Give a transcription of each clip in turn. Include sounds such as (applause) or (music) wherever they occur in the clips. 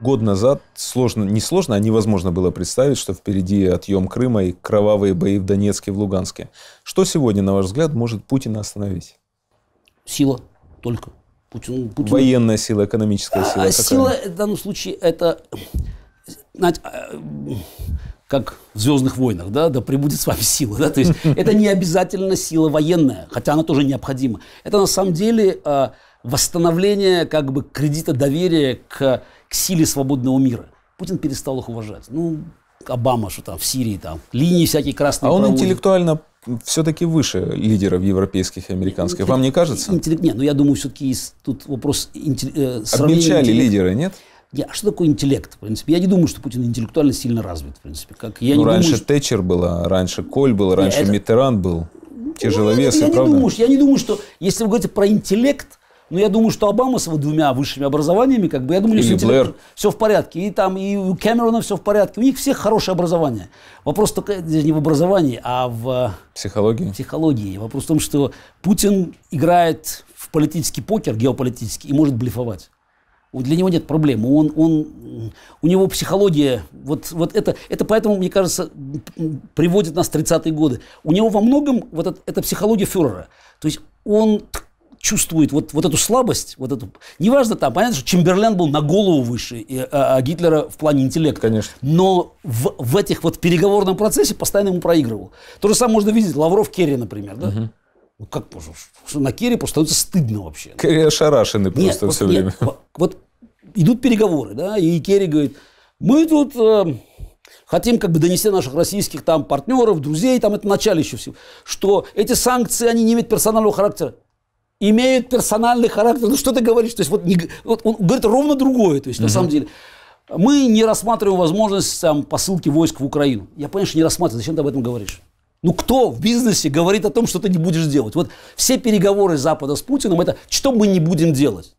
Год назад сложно, не сложно, а невозможно было представить, что впереди отъем Крыма и кровавые бои в Донецке и в Луганске. Что сегодня, на ваш взгляд, может Путина остановить? Сила только. Путин, Путин... Военная сила, экономическая сила. А, а сила в данном случае это знаете, а, как в «Звездных войнах», да, да прибудет с вами сила, да, то есть (laughs) это не обязательно сила военная, хотя она тоже необходима. Это на самом деле а, восстановление как бы кредита доверия к, к силе свободного мира. Путин перестал их уважать. Ну, Обама, что там в Сирии, там линии всякие красные. А он проводит. интеллектуально все-таки выше лидеров европейских и американских. Интеллект, Вам не кажется? Интеллект, нет, но ну, я думаю, все-таки тут вопрос интелли, э, Обмельчали лидеры, нет? Я, а что такое интеллект, в принципе? Я не думаю, что Путин интеллектуально сильно развит, в принципе. Как, я ну, не раньше думаю, что... Тэтчер была, раньше Коль был, раньше это... Митеран был. Тяжеловесы, ну, я, я, правда? Не думаю, я не думаю, что... Если вы говорите про интеллект, но ну, я думаю, что Обама с его двумя высшими образованиями, как бы, я думаю, что Блэр. все в порядке. И там, и у Кэмерона все в порядке. У них всех хорошее образование. Вопрос только э, не в образовании, а в... Э, психологии. Психологии. Вопрос в том, что Путин играет в политический покер, геополитический, и может блефовать. Для него нет проблем. Он, он, у него психология, вот, вот это, это поэтому, мне кажется, приводит нас в 30-е годы. У него во многом вот это, это психология фюрера. То есть он чувствует вот, вот эту слабость, вот эту... Неважно там, понятно, что Чемберлен был на голову выше и, э, а, а, Гитлера в плане интеллекта. Конечно. Но в, в этих вот переговорном процессе постоянно ему проигрывал. То же самое можно видеть Лавров Керри, например, да? Угу. Ну как, что на Керри просто становится стыдно вообще. Керри ошарашенный просто нет, просто все время. Нет, вот идут переговоры, да, и Керри говорит, мы тут... Э, хотим как бы донести наших российских там партнеров, друзей, там это начале еще всего, что эти санкции, они не имеют персонального характера имеют персональный характер. Ну что ты говоришь? То есть вот, не, вот он говорит ровно другое. То есть угу. на самом деле мы не рассматриваем возможность там, посылки войск в Украину. Я понимаю, что не рассматриваю. Зачем ты об этом говоришь? Ну кто в бизнесе говорит о том, что ты не будешь делать? Вот все переговоры Запада с Путиным это что мы не будем делать.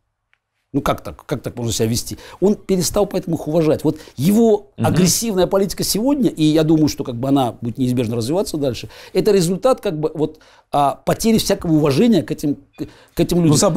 Ну как так? Как так можно себя вести? Он перестал поэтому их уважать. Вот его угу. агрессивная политика сегодня, и я думаю, что как бы она будет неизбежно развиваться дальше, это результат как бы вот а, потери всякого уважения к этим, к, к этим ну, людям.